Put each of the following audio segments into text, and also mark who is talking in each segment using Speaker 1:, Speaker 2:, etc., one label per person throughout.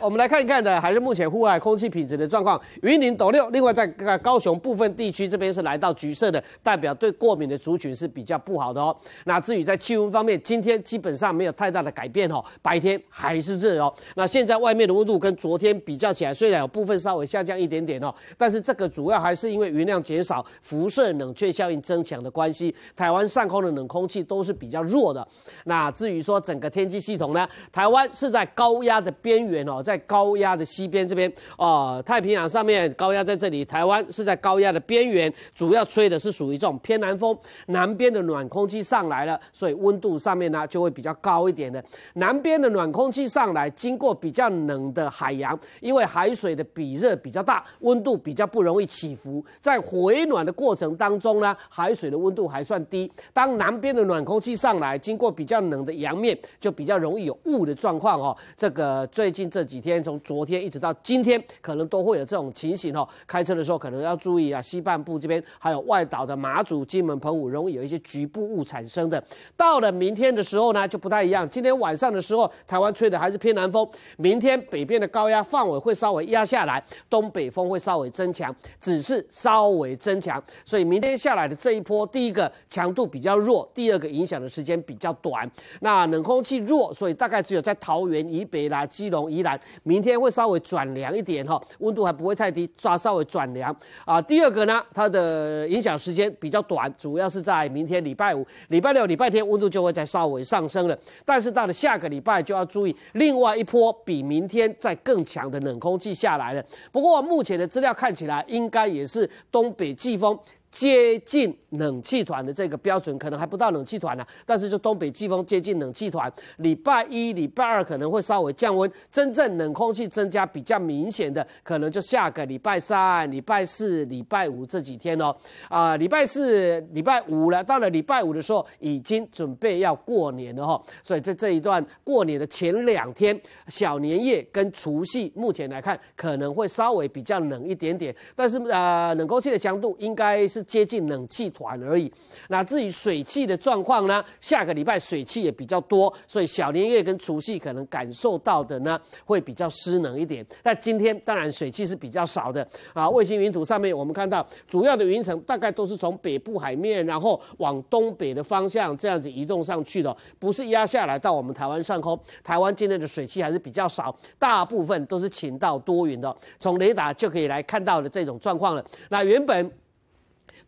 Speaker 1: 我们来看一看的，还是目前户外空气品质的状况，云林斗六。另外，在高雄部分地区这边是来到橘色的，代表对过敏的族群是比较不好的哦。那至于在气温方面，今天基本上没有太大的改变哦，白天还是热哦。那现在外面的温度跟昨天比较起来，虽然有部分稍微下降一点点哦，但是这个主要还是因为云量减少、辐射冷却效应增强的关系。台湾上空的冷空气都是比较弱的。那至于说整个天气系统呢，台湾是在高压的边缘哦。在高压的西边这边哦，太平洋上面高压在这里，台湾是在高压的边缘，主要吹的是属于这种偏南风，南边的暖空气上来了，所以温度上面呢就会比较高一点的。南边的暖空气上来，经过比较冷的海洋，因为海水的比热比较大，温度比较不容易起伏，在回暖的过程当中呢，海水的温度还算低。当南边的暖空气上来，经过比较冷的洋面，就比较容易有雾的状况哦。这个最近这几。天从昨天一直到今天，可能都会有这种情形哦。开车的时候可能要注意啊，西半部这边还有外岛的马祖、金门、澎湖容易有一些局部雾产生的。到了明天的时候呢，就不太一样。今天晚上的时候，台湾吹的还是偏南风，明天北边的高压范围会稍微压下来，东北风会稍微增强，只是稍微增强。所以明天下来的这一波，第一个强度比较弱，第二个影响的时间比较短。那冷空气弱，所以大概只有在桃园以北啦、基隆以南。明天会稍微转凉一点哈，温度还不会太低，抓稍微转凉啊。第二个呢，它的影响时间比较短，主要是在明天礼拜五、礼拜六、礼拜天，温度就会再稍微上升了。但是到了下个礼拜就要注意，另外一波比明天再更强的冷空气下来了。不过目前的资料看起来，应该也是东北季风。接近冷气团的这个标准，可能还不到冷气团呢。但是就东北季风接近冷气团，礼拜一、礼拜二可能会稍微降温。真正冷空气增加比较明显的，可能就下个礼拜三、礼拜四、礼拜五这几天哦。啊，礼拜四、礼拜五了，到了礼拜五的时候，已经准备要过年了哈。所以在这一段过年的前两天，小年夜跟除夕，目前来看可能会稍微比较冷一点点。但是呃，冷空气的强度应该是。接近冷气团而已。那至于水汽的状况呢？下个礼拜水汽也比较多，所以小年夜跟除夕可能感受到的呢，会比较湿冷一点。那今天当然水汽是比较少的啊。卫星云图上面我们看到，主要的云层大概都是从北部海面，然后往东北的方向这样子移动上去的，不是压下来到我们台湾上空。台湾今天的水汽还是比较少，大部分都是晴到多云的。从雷达就可以来看到的这种状况了。那原本。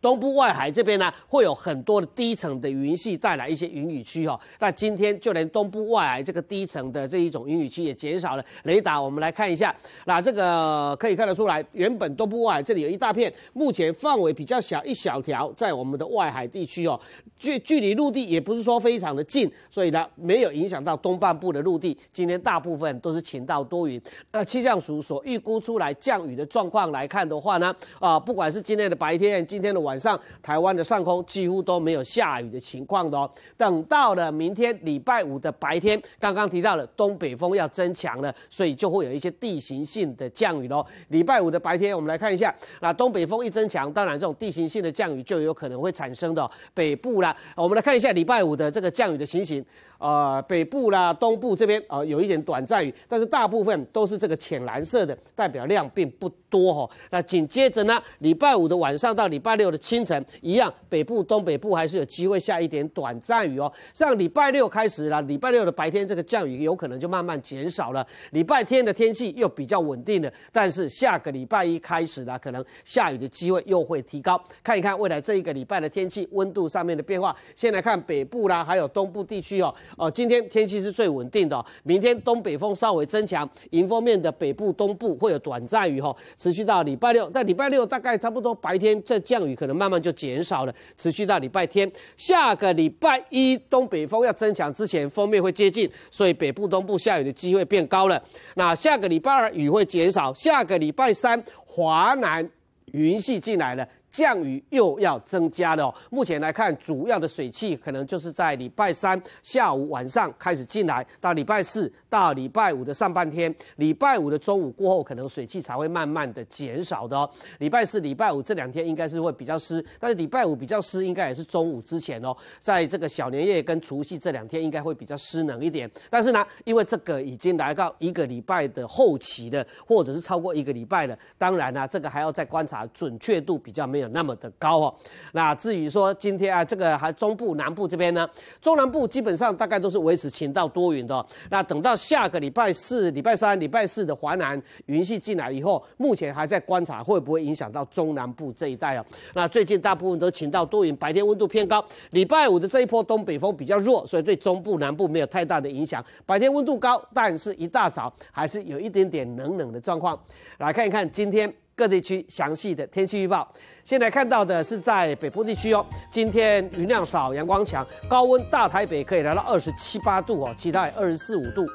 Speaker 1: 东部外海这边呢，会有很多的低层的云系带来一些云雨区哦。那今天就连东部外海这个低层的这一种云雨区也减少了。雷达我们来看一下，那这个可以看得出来，原本东部外海这里有一大片，目前范围比较小，一小条在我们的外海地区哦，距距离陆地也不是说非常的近，所以呢没有影响到东半部的陆地。今天大部分都是晴到多云。那气象署所预估出来降雨的状况来看的话呢，啊，不管是今天的白天，今天晚上，台湾的上空几乎都没有下雨的情况的哦。等到了明天礼拜五的白天，刚刚提到了东北风要增强了，所以就会有一些地形性的降雨喽。礼拜五的白天，我们来看一下，那东北风一增强，当然这种地形性的降雨就有可能会产生的。北部啦，我们来看一下礼拜五的这个降雨的情形。呃北部啦，东部这边啊，有一点短暂雨，但是大部分都是这个浅蓝色的，代表量并不多哈。那紧接着呢，礼拜五的晚上到礼拜六的清晨，一样，北部、东北部还是有机会下一点短暂雨哦。像礼拜六开始啦，礼拜六的白天这个降雨有可能就慢慢减少了，礼拜天的天气又比较稳定了。但是下个礼拜一开始啦，可能下雨的机会又会提高。看一看未来这一个礼拜的天气温度上面的变化，先来看北部啦，还有东部地区哦。哦，今天天气是最稳定的。明天东北风稍微增强，迎风面的北部、东部会有短暂雨哈，持续到礼拜六。但礼拜六大概差不多白天，这降雨可能慢慢就减少了，持续到礼拜天。下个礼拜一东北风要增强之前，锋面会接近，所以北部、东部下雨的机会变高了。那下个礼拜二雨会减少，下个礼拜三华南云系进来了。降雨又要增加了。目前来看，主要的水汽可能就是在礼拜三下午晚上开始进来，到礼拜四到礼拜五的上半天，礼拜五的中午过后，可能水汽才会慢慢的减少的。哦。礼拜四、礼拜五这两天应该是会比较湿，但是礼拜五比较湿，应该也是中午之前哦。在这个小年夜跟除夕这两天，应该会比较湿冷一点。但是呢，因为这个已经来到一个礼拜的后期了，或者是超过一个礼拜了，当然呢，这个还要再观察，准确度比较没有。有那么的高哦，那至于说今天啊，这个还中部南部这边呢，中南部基本上大概都是维持晴到多云的哦。那等到下个礼拜四、礼拜三、礼拜四的华南云系进来以后，目前还在观察会不会影响到中南部这一带啊。那最近大部分都晴到多云，白天温度偏高。礼拜五的这一波东北风比较弱，所以对中部南部没有太大的影响。白天温度高，但是一大早还是有一点点冷冷的状况。来看一看今天。各地区详细的天气预报，现在看到的是在北部地区哦，今天云量少，阳光强，高温大台北可以来到二十七八度哦，期待二十四五度。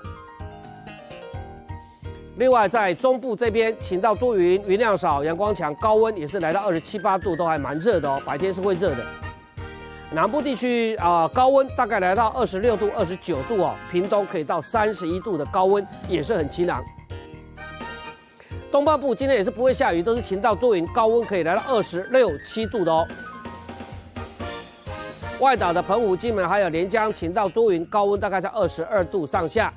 Speaker 1: 另外在中部这边，晴到多云，云量少，阳光强，高温也是来到二十七八度，都还蛮热的哦，白天是会热的。南部地区啊，高温大概来到二十六度、二十九度哦，屏东可以到三十一度的高温，也是很晴朗。东半部今天也是不会下雨，都是晴到多云，高温可以来到二十六七度的哦。外岛的澎湖、金门还有连江晴到多云，高温大概在二十二度上下。